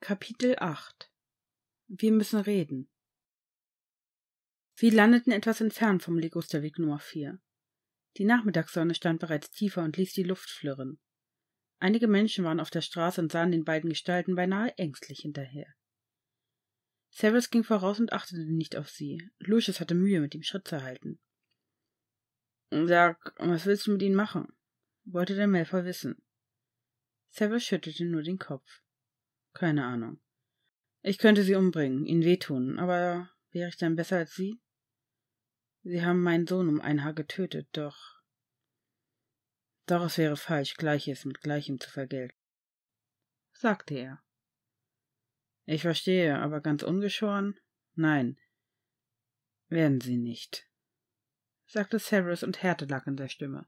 Kapitel 8 Wir müssen reden. Sie landeten etwas entfernt vom Legusterweg Nummer 4. Die Nachmittagssonne stand bereits tiefer und ließ die Luft flirren. Einige Menschen waren auf der Straße und sahen den beiden Gestalten beinahe ängstlich hinterher. Severus ging voraus und achtete nicht auf sie. Lucius hatte Mühe, mit ihm Schritt zu halten. Sag, was willst du mit ihnen machen? wollte der Melfer wissen. Severus schüttelte nur den Kopf. Keine Ahnung. Ich könnte sie umbringen, ihnen wehtun, aber wäre ich dann besser als sie? Sie haben meinen Sohn um ein Haar getötet, doch. Doch es wäre falsch, Gleiches mit Gleichem zu vergelten, sagte er. Ich verstehe, aber ganz ungeschoren? Nein. Werden Sie nicht, sagte Severus und Härte lag in der Stimme.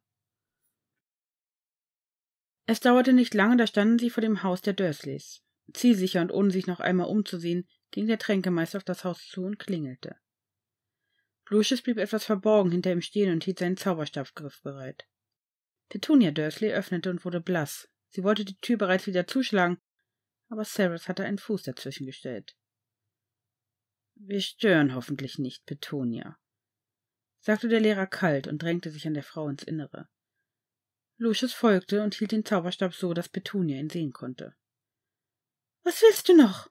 Es dauerte nicht lange, da standen sie vor dem Haus der Dursleys. Zielsicher und ohne sich noch einmal umzusehen, ging der Tränkemeister auf das Haus zu und klingelte. Lucius blieb etwas verborgen hinter ihm stehen und hielt seinen Zauberstab griffbereit. Petunia Dursley öffnete und wurde blass. Sie wollte die Tür bereits wieder zuschlagen, aber Severus hatte einen Fuß dazwischen gestellt. Wir stören hoffentlich nicht, Petunia, sagte der Lehrer kalt und drängte sich an der Frau ins Innere. Lucius folgte und hielt den Zauberstab so, dass Petunia ihn sehen konnte. Was willst du noch?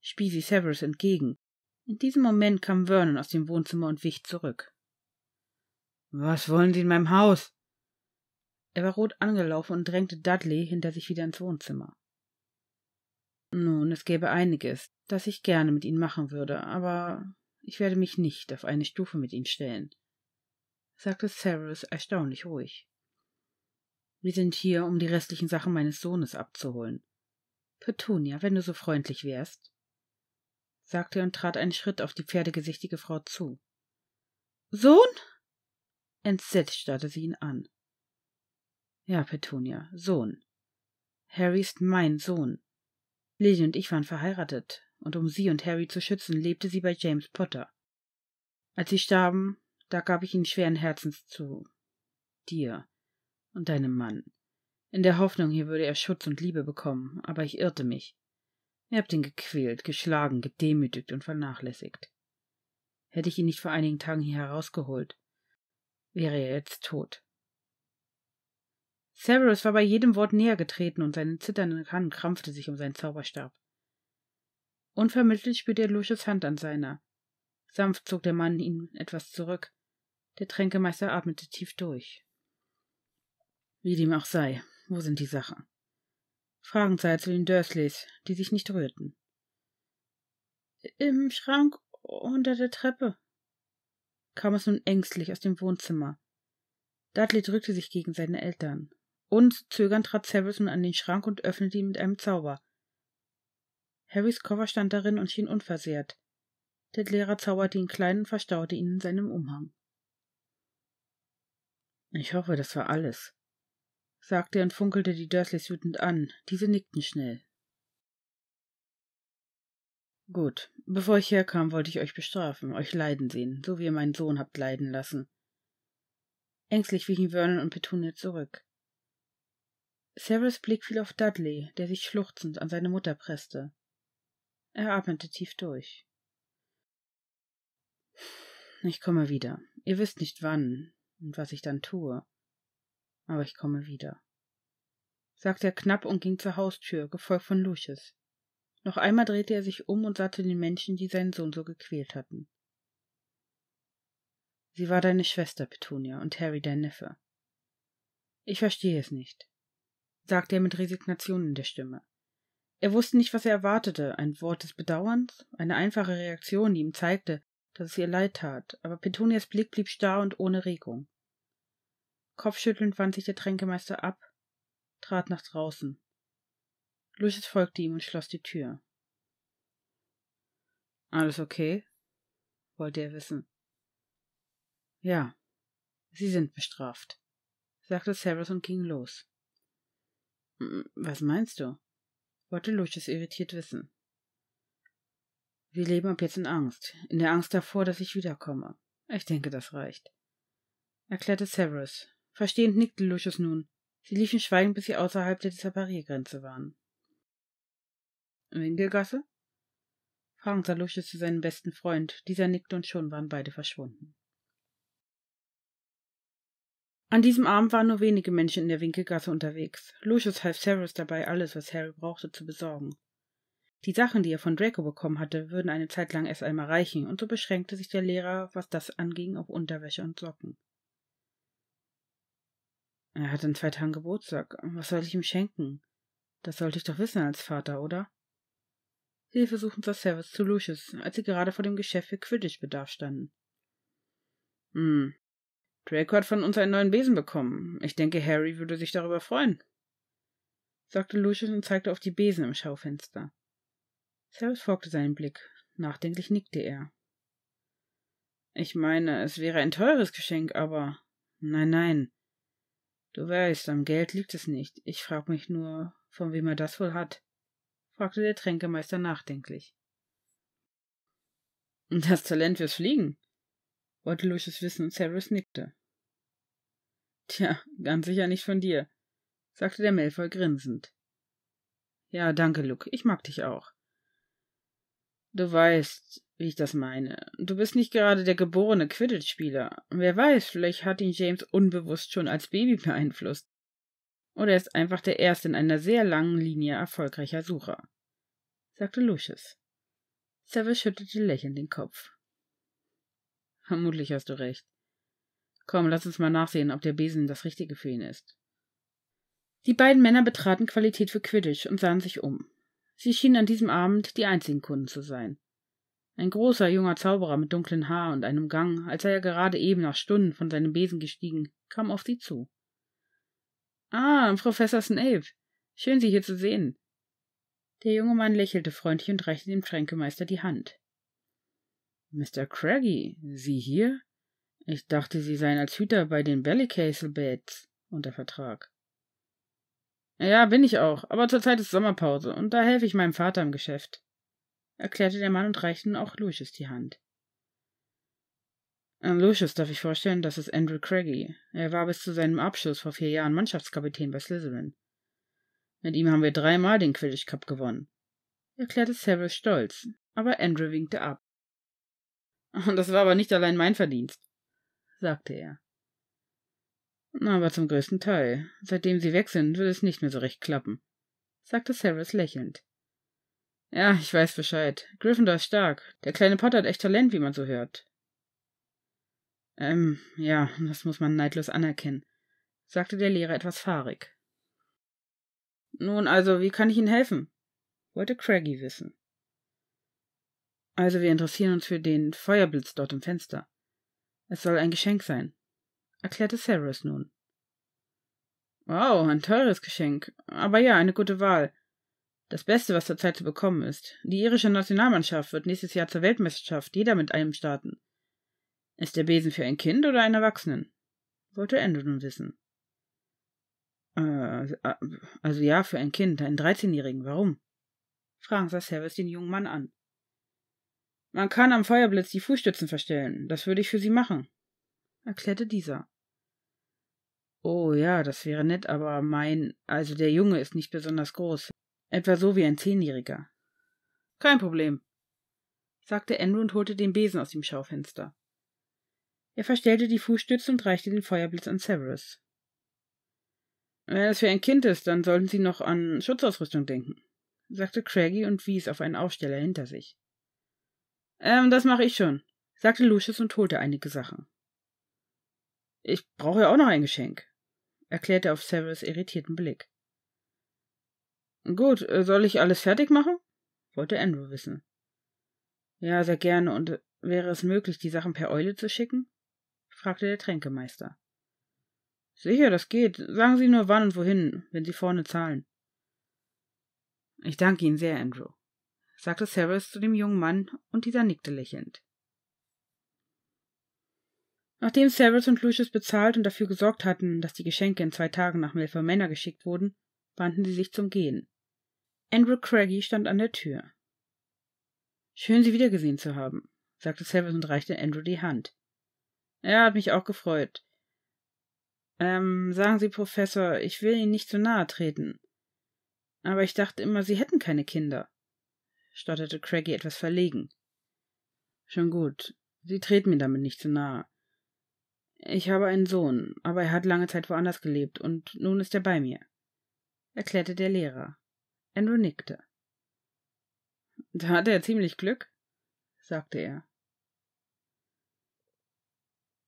spie sie Severus entgegen. In diesem Moment kam Vernon aus dem Wohnzimmer und wich zurück. Was wollen Sie in meinem Haus? Er war rot angelaufen und drängte Dudley hinter sich wieder ins Wohnzimmer. Nun, es gäbe einiges, das ich gerne mit Ihnen machen würde, aber ich werde mich nicht auf eine Stufe mit Ihnen stellen, sagte Severus erstaunlich ruhig. Wir sind hier, um die restlichen Sachen meines Sohnes abzuholen. Petunia, wenn du so freundlich wärst, sagte er und trat einen Schritt auf die pferdegesichtige Frau zu. Sohn? Entsetzt starrte sie ihn an. Ja, Petunia, Sohn. Harry ist mein Sohn. Lily und ich waren verheiratet, und um sie und Harry zu schützen, lebte sie bei James Potter. Als sie starben, da gab ich ihn schweren Herzens zu dir und deinem Mann in der Hoffnung, hier würde er Schutz und Liebe bekommen, aber ich irrte mich. Ihr habt ihn gequält, geschlagen, gedemütigt und vernachlässigt. Hätte ich ihn nicht vor einigen Tagen hier herausgeholt, wäre er jetzt tot. Severus war bei jedem Wort näher getreten und seine zitternde Hand krampfte sich um seinen Zauberstab. Unvermittelt spürte er Lucius Hand an seiner. Sanft zog der Mann ihn etwas zurück. Der Tränkemeister atmete tief durch. Wie dem auch sei, wo sind die Sachen? Fragen sah zu den Dursleys, die sich nicht rührten. Im Schrank unter der Treppe, kam es nun ängstlich aus dem Wohnzimmer. Dudley drückte sich gegen seine Eltern. Und zögernd trat Severus nun an den Schrank und öffnete ihn mit einem Zauber. Harrys Koffer stand darin und schien unversehrt. Der Lehrer zauberte ihn klein und verstaute ihn in seinem Umhang. Ich hoffe, das war alles, sagte und funkelte die Dursleys wütend an. Diese nickten schnell. Gut, bevor ich herkam, wollte ich euch bestrafen, euch leiden sehen, so wie ihr meinen Sohn habt leiden lassen. Ängstlich wichen Vernon und Petunia zurück. Severus Blick fiel auf Dudley, der sich schluchzend an seine Mutter presste. Er atmete tief durch. Ich komme wieder. Ihr wisst nicht wann und was ich dann tue aber ich komme wieder, sagte er knapp und ging zur Haustür, gefolgt von Lucius. Noch einmal drehte er sich um und sah zu den Menschen, die seinen Sohn so gequält hatten. Sie war deine Schwester, Petunia, und Harry dein Neffe. Ich verstehe es nicht, sagte er mit Resignation in der Stimme. Er wusste nicht, was er erwartete, ein Wort des Bedauerns, eine einfache Reaktion, die ihm zeigte, dass es ihr leid tat, aber Petunias Blick blieb starr und ohne Regung. Kopfschüttelnd wandte sich der Tränkemeister ab, trat nach draußen. Lucius folgte ihm und schloss die Tür. Alles okay? wollte er wissen. Ja, Sie sind bestraft, sagte Severus und ging los. Hm, was meinst du? wollte Lucius irritiert wissen. Wir leben ab jetzt in Angst, in der Angst davor, dass ich wiederkomme. Ich denke, das reicht, erklärte Severus, Verstehend nickte Lucius nun. Sie liefen schweigend, bis sie außerhalb der Disappariergrenze waren. Winkelgasse? Fragen sah Lucius zu seinem besten Freund. Dieser nickte und schon waren beide verschwunden. An diesem Abend waren nur wenige Menschen in der Winkelgasse unterwegs. Lucius half Severus dabei, alles, was Harry brauchte, zu besorgen. Die Sachen, die er von Draco bekommen hatte, würden eine Zeit lang erst einmal reichen, und so beschränkte sich der Lehrer, was das anging, auf Unterwäsche und Socken. Er hat in zwei Tagen Geburtstag. Was soll ich ihm schenken? Das sollte ich doch wissen als Vater, oder? Sie versuchen zur Service zu Lucius, als sie gerade vor dem Geschäft für Quidditch-Bedarf standen. Hm. Draco hat von uns einen neuen Besen bekommen. Ich denke, Harry würde sich darüber freuen, sagte Lucius und zeigte auf die Besen im Schaufenster. Service folgte seinem Blick. Nachdenklich nickte er. Ich meine, es wäre ein teures Geschenk, aber. Nein, nein. Du weißt, am Geld liegt es nicht. Ich frag mich nur, von wem er das wohl hat, fragte der Tränkemeister nachdenklich. Das Talent fürs Fliegen, wollte Lucius wissen und Severus nickte. Tja, ganz sicher nicht von dir, sagte der Malfoy grinsend. Ja, danke, Luke, ich mag dich auch. Du weißt, wie ich das meine. Du bist nicht gerade der geborene Quidditch-Spieler. Wer weiß, vielleicht hat ihn James unbewusst schon als Baby beeinflusst. Oder er ist einfach der erste in einer sehr langen Linie erfolgreicher Sucher, sagte Lucius. Sever schüttelte lächelnd den Kopf. Vermutlich hast du recht. Komm, lass uns mal nachsehen, ob der Besen das Richtige für ihn ist. Die beiden Männer betraten Qualität für Quidditch und sahen sich um. Sie schienen an diesem Abend die einzigen Kunden zu sein ein großer junger Zauberer mit dunklem Haar und einem Gang, als sei er gerade eben nach Stunden von seinem Besen gestiegen, kam auf sie zu. Ah, Professor Snape. Schön, Sie hier zu sehen. Der junge Mann lächelte freundlich und reichte dem Tränkemeister die Hand. Mr. Craggy, Sie hier? Ich dachte, Sie seien als Hüter bei den Ballycastle Beds unter Vertrag. Ja, bin ich auch, aber zurzeit ist Sommerpause und da helfe ich meinem Vater im Geschäft erklärte der Mann und reichte nun auch Lucius die Hand. An äh, Lucius darf ich vorstellen, das ist Andrew Craigie. Er war bis zu seinem Abschluss vor vier Jahren Mannschaftskapitän bei Slytherin. Mit ihm haben wir dreimal den Quidditch Cup gewonnen, erklärte Severus stolz, aber Andrew winkte ab. Und das war aber nicht allein mein Verdienst, sagte er. Aber zum größten Teil. Seitdem sie weg sind, wird es nicht mehr so recht klappen, sagte Severus lächelnd. Ja, ich weiß Bescheid. Gryffindor ist stark. Der kleine Potter hat echt Talent, wie man so hört. Ähm, ja, das muss man neidlos anerkennen, sagte der Lehrer etwas fahrig. Nun also, wie kann ich Ihnen helfen? wollte Craggy wissen. Also, wir interessieren uns für den Feuerblitz dort im Fenster. Es soll ein Geschenk sein, erklärte Severus nun. Wow, ein teures Geschenk. Aber ja, eine gute Wahl. Das Beste, was zurzeit zu bekommen ist. Die irische Nationalmannschaft wird nächstes Jahr zur Weltmeisterschaft jeder mit einem starten. Ist der Besen für ein Kind oder einen Erwachsenen? Wollte Andrew nun wissen. Äh, also ja, für ein Kind, einen Dreizehnjährigen. Warum? Fragen sah Service den jungen Mann an. Man kann am Feuerblitz die Fußstützen verstellen. Das würde ich für Sie machen, erklärte dieser. Oh ja, das wäre nett, aber mein, also der Junge ist nicht besonders groß etwa so wie ein Zehnjähriger. Kein Problem, sagte Andrew und holte den Besen aus dem Schaufenster. Er verstellte die Fußstütze und reichte den Feuerblitz an Severus. Wenn es für ein Kind ist, dann sollten Sie noch an Schutzausrüstung denken, sagte Craggy und wies auf einen Aufsteller hinter sich. Ähm, das mache ich schon, sagte Lucius und holte einige Sachen. Ich brauche ja auch noch ein Geschenk, erklärte er auf Severus irritierten Blick. Gut, äh, soll ich alles fertig machen? wollte Andrew wissen. Ja, sehr gerne. Und äh, wäre es möglich, die Sachen per Eule zu schicken? fragte der Tränkemeister. Sicher, das geht. Sagen Sie nur wann und wohin, wenn Sie vorne zahlen. Ich danke Ihnen sehr, Andrew, sagte Cyrus zu dem jungen Mann, und dieser nickte lächelnd. Nachdem Cyrus und Lucius bezahlt und dafür gesorgt hatten, dass die Geschenke in zwei Tagen nach Melfer Männer geschickt wurden, wandten sie sich zum Gehen. Andrew Craggy stand an der Tür. Schön, Sie wiedergesehen zu haben, sagte Savage und reichte Andrew die Hand. Er hat mich auch gefreut. Ähm, sagen Sie, Professor, ich will Ihnen nicht zu nahe treten. Aber ich dachte immer, Sie hätten keine Kinder, stotterte Craggy etwas verlegen. Schon gut. Sie treten mir damit nicht zu nahe. Ich habe einen Sohn, aber er hat lange Zeit woanders gelebt und nun ist er bei mir erklärte der Lehrer. Andrew nickte. Da hatte er ziemlich Glück, sagte er.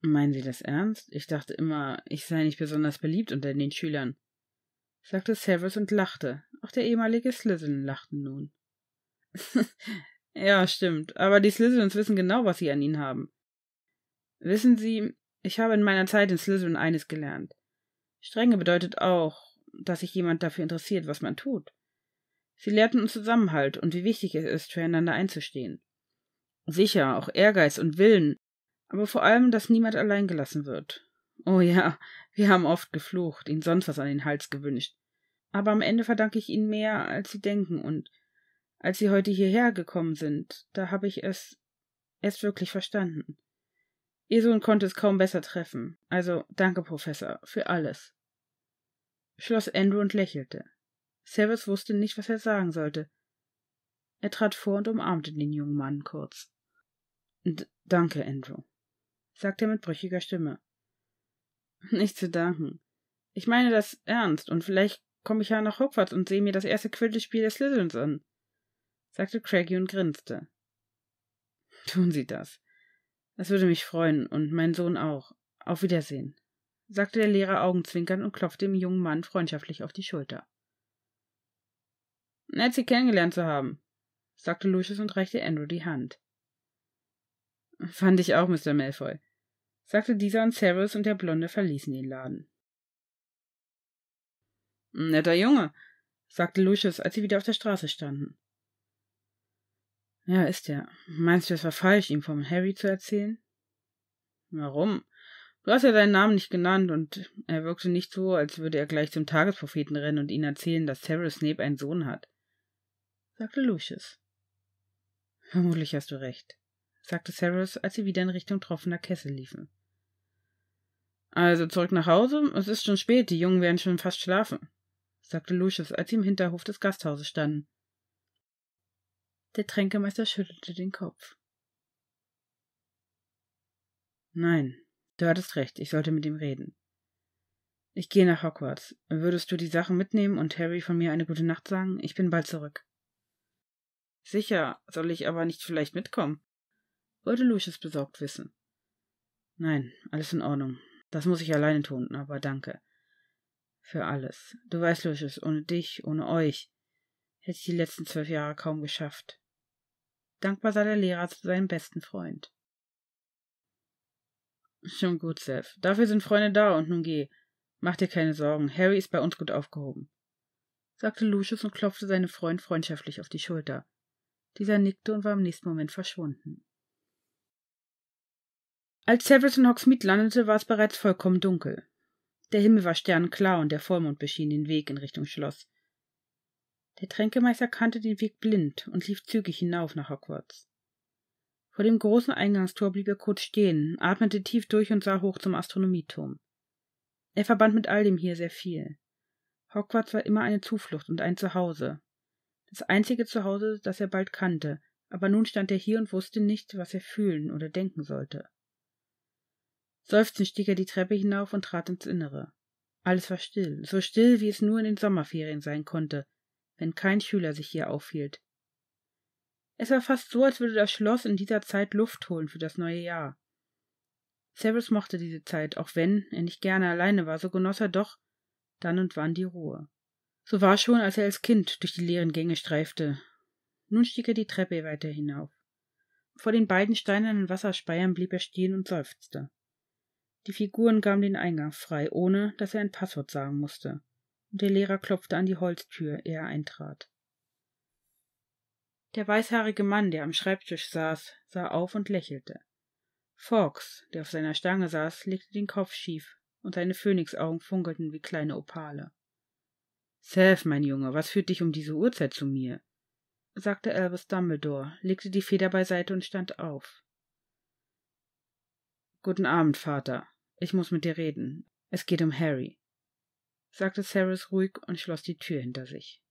Meinen Sie das ernst? Ich dachte immer, ich sei nicht besonders beliebt unter den Schülern, sagte Severus und lachte. Auch der ehemalige Slytherin lachte nun. ja, stimmt, aber die Slytherins wissen genau, was sie an ihnen haben. Wissen Sie, ich habe in meiner Zeit in Slytherin eines gelernt. Strenge bedeutet auch dass sich jemand dafür interessiert, was man tut. Sie lehrten uns Zusammenhalt und wie wichtig es ist, füreinander einzustehen. Sicher, auch Ehrgeiz und Willen, aber vor allem, dass niemand allein gelassen wird. Oh ja, wir haben oft geflucht, ihnen sonst was an den Hals gewünscht. Aber am Ende verdanke ich ihnen mehr, als sie denken, und als sie heute hierher gekommen sind, da habe ich es erst wirklich verstanden. Ihr Sohn konnte es kaum besser treffen. Also danke, Professor, für alles schloss Andrew und lächelte. Cyrus wusste nicht, was er sagen sollte. Er trat vor und umarmte den jungen Mann kurz. danke, Andrew, sagte er mit brüchiger Stimme. Nicht zu danken. Ich meine das ernst, und vielleicht komme ich ja nach Hogwarts und sehe mir das erste Quidditch-Spiel des Slytherins an, sagte Craggy und grinste. Tun Sie das. Das würde mich freuen und mein Sohn auch. Auf Wiedersehen sagte der Lehrer augenzwinkernd und klopfte dem jungen Mann freundschaftlich auf die Schulter. Nett, Sie kennengelernt zu haben, sagte Lucius und reichte Andrew die Hand. Fand ich auch, Mr. Malfoy, sagte dieser und Severus und der Blonde verließen den Laden. Netter Junge, sagte Lucius, als sie wieder auf der Straße standen. Ja, ist er. Meinst du, es war falsch, ihm vom Harry zu erzählen? Warum? Du hast ja seinen Namen nicht genannt und er wirkte nicht so, als würde er gleich zum Tagespropheten rennen und ihnen erzählen, dass Severus Snape einen Sohn hat, sagte Lucius. Vermutlich hast du recht, sagte Severus, als sie wieder in Richtung Troffener Kessel liefen. Also zurück nach Hause, es ist schon spät, die Jungen werden schon fast schlafen, sagte Lucius, als sie im Hinterhof des Gasthauses standen. Der Tränkemeister schüttelte den Kopf. Nein, Du hattest recht, ich sollte mit ihm reden. Ich gehe nach Hogwarts. Würdest du die Sachen mitnehmen und Harry von mir eine gute Nacht sagen? Ich bin bald zurück. Sicher, soll ich aber nicht vielleicht mitkommen? wollte Lucius besorgt wissen. Nein, alles in Ordnung. Das muss ich alleine tun, aber danke. Für alles. Du weißt, Lucius, ohne dich, ohne euch, hätte ich die letzten zwölf Jahre kaum geschafft. Dankbar sah der Lehrer zu seinem besten Freund. Schon gut, Seth. Dafür sind Freunde da und nun geh. Mach dir keine Sorgen, Harry ist bei uns gut aufgehoben, sagte Lucius und klopfte seinen Freund freundschaftlich auf die Schulter. Dieser nickte und war im nächsten Moment verschwunden. Als Severus in Hogsmeade landete, war es bereits vollkommen dunkel. Der Himmel war sternklar und der Vollmond beschien den Weg in Richtung Schloss. Der Tränkemeister kannte den Weg blind und lief zügig hinauf nach Hogwarts. Vor dem großen Eingangstor blieb er kurz stehen, atmete tief durch und sah hoch zum Astronomieturm. Er verband mit all dem hier sehr viel. Hogwarts war immer eine Zuflucht und ein Zuhause. Das einzige Zuhause, das er bald kannte, aber nun stand er hier und wusste nicht, was er fühlen oder denken sollte. Seufzend stieg er die Treppe hinauf und trat ins Innere. Alles war still, so still, wie es nur in den Sommerferien sein konnte, wenn kein Schüler sich hier aufhielt, es war fast so, als würde das Schloss in dieser Zeit Luft holen für das neue Jahr. Severus mochte diese Zeit, auch wenn er nicht gerne alleine war, so genoss er doch dann und wann die Ruhe. So war schon, als er als Kind durch die leeren Gänge streifte. Nun stieg er die Treppe weiter hinauf. Vor den beiden steinernen Wasserspeiern blieb er stehen und seufzte. Die Figuren gaben den Eingang frei, ohne dass er ein Passwort sagen musste, und der Lehrer klopfte an die Holztür, ehe er eintrat. Der weißhaarige Mann, der am Schreibtisch saß, sah auf und lächelte. Fawkes, der auf seiner Stange saß, legte den Kopf schief, und seine Phönixaugen funkelten wie kleine Opale. Seth, mein Junge, was führt dich um diese Uhrzeit zu mir? sagte Albus Dumbledore, legte die Feder beiseite und stand auf. Guten Abend, Vater. Ich muss mit dir reden. Es geht um Harry, sagte Cyrus ruhig und schloss die Tür hinter sich.